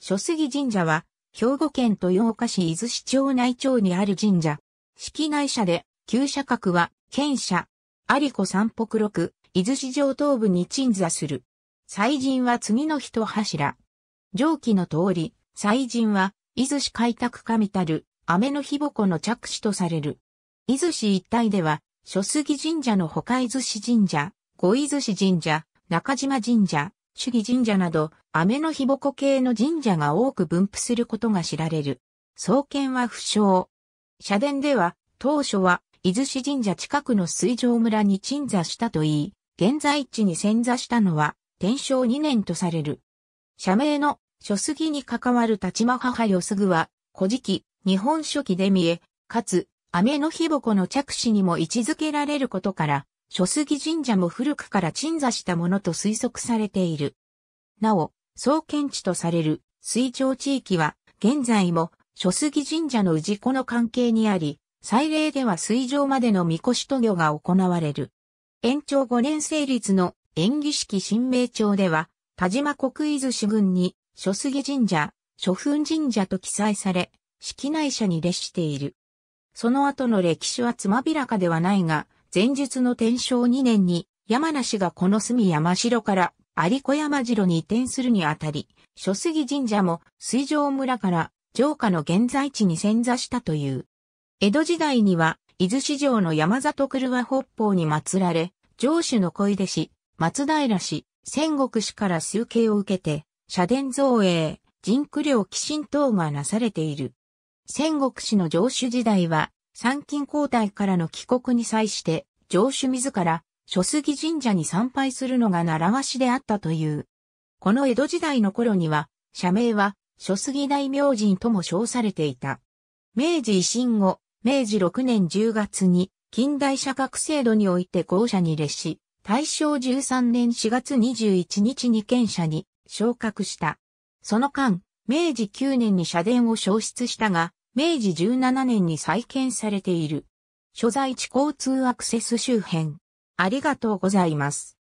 諸杉神社は、兵庫県豊岡市伊豆市町内町にある神社。式内社で、旧社格は、県社。有子三北六、伊豆市上東部に鎮座する。祭神は次の人柱。上記の通り、祭神は、伊豆市開拓神たる、雨の日ぼの着手とされる。伊豆市一帯では、諸杉神社の他伊豆市神社、五伊豆市神社、中島神社、主義神社など、雨の日ぼ系の神社が多く分布することが知られる。創建は不詳。社殿では、当初は、伊豆市神社近くの水上村に鎮座したといい、現在地に潜座したのは、天正2年とされる。社名の、書杉に関わる立間母よすぐは、古事記、日本書紀で見え、かつ、雨の日ぼの着手にも位置づけられることから、諸杉神社も古くから鎮座したものと推測されている。なお、創建地とされる水上地域は、現在も諸杉神社の氏子の関係にあり、祭礼では水上までのみこし渡御が行われる。延長5年成立の演技式新名町では、田島国伊豆市郡に諸杉神社、諸墳神社と記載され、式内社に列している。その後の歴史はつまびらかではないが、前述の天正2年に、山梨がこの隅山城から有子山城に移転するにあたり、諸杉神社も水上村から城下の現在地に潜座したという。江戸時代には、伊豆市場の山里車北方に祀られ、城主の小出氏、松平氏、仙国氏から集計を受けて、社殿造営、人供料寄進等がなされている。仙国氏の城主時代は、参勤交代からの帰国に際して、上主自ら、諸杉神社に参拝するのが習わしであったという。この江戸時代の頃には、社名は、諸杉大明神とも称されていた。明治維新後、明治6年10月に、近代社格制度において校舎に列し、大正13年4月21日に県社に昇格した。その間、明治9年に社殿を消失したが、明治17年に再建されている。所在地交通アクセス周辺。ありがとうございます。